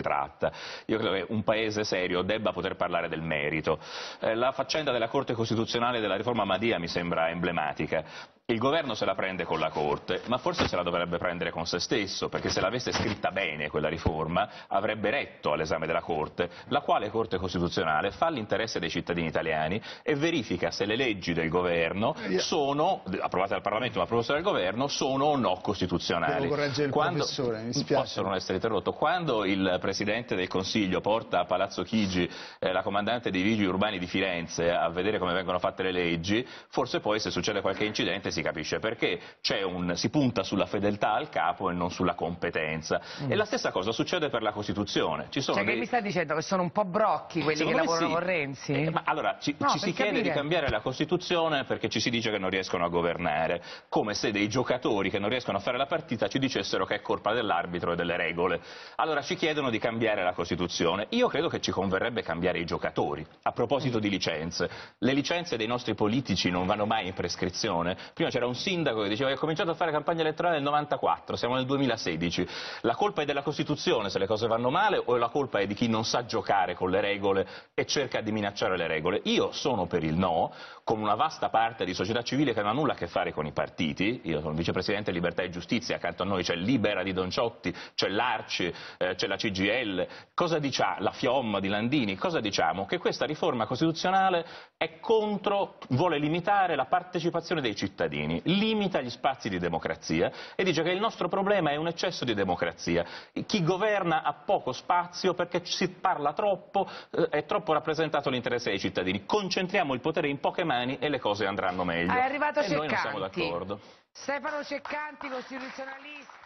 si tratta. Io credo che un Paese serio debba poter parlare del merito. Eh, la faccenda della Corte Costituzionale della riforma Madia mi sembra emblematica. Il governo se la prende con la Corte, ma forse se la dovrebbe prendere con se stesso, perché se l'avesse scritta bene quella riforma avrebbe retto all'esame della Corte, la quale Corte Costituzionale fa l'interesse dei cittadini italiani e verifica se le leggi del governo eh, sono, approvate dal Parlamento ma approvate dal governo, sono o no costituzionali. Quando, professore, mi spiace. Posso non essere interrotto? Quando il Presidente del Consiglio porta a Palazzo Chigi eh, la comandante dei vigili urbani di Firenze a vedere come vengono fatte le leggi, forse poi se succede qualche incidente si capisce perché un, si punta sulla fedeltà al capo e non sulla competenza. Mm. E la stessa cosa succede per la Costituzione. Ci sono cioè dei... che mi stai dicendo che sono un po' brocchi quelli Secondo che lavorano sì. con Renzi? Eh, ma allora, ci, no, ci si capire. chiede di cambiare la Costituzione perché ci si dice che non riescono a governare, come se dei giocatori che non riescono a fare la partita ci dicessero che è colpa dell'arbitro e delle regole. Allora ci chiedono di cambiare la Costituzione, io credo che ci converrebbe cambiare i giocatori. A proposito di licenze, le licenze dei nostri politici non vanno mai in prescrizione. Prima c'era un sindaco che diceva che ha cominciato a fare campagna elettorale nel 94, siamo nel 2016. La colpa è della Costituzione se le cose vanno male o la colpa è di chi non sa giocare con le regole e cerca di minacciare le regole? Io sono per il no, con una vasta parte di società civile che non ha nulla a che fare con i partiti. Io sono vicepresidente Libertà e Giustizia, accanto a noi c'è Libera di Don Ciotti, c'è l'Arci, eh, c'è la CGA CGL, cosa dicia, la Fiomma di Landini, cosa diciamo? Che questa riforma costituzionale è contro, vuole limitare la partecipazione dei cittadini, limita gli spazi di democrazia e dice che il nostro problema è un eccesso di democrazia. Chi governa ha poco spazio perché si parla troppo, eh, è troppo rappresentato l'interesse dei cittadini. Concentriamo il potere in poche mani e le cose andranno meglio. È arrivato e Ceccanti. noi non siamo d'accordo. Stefano Ceccanti, costituzionalista.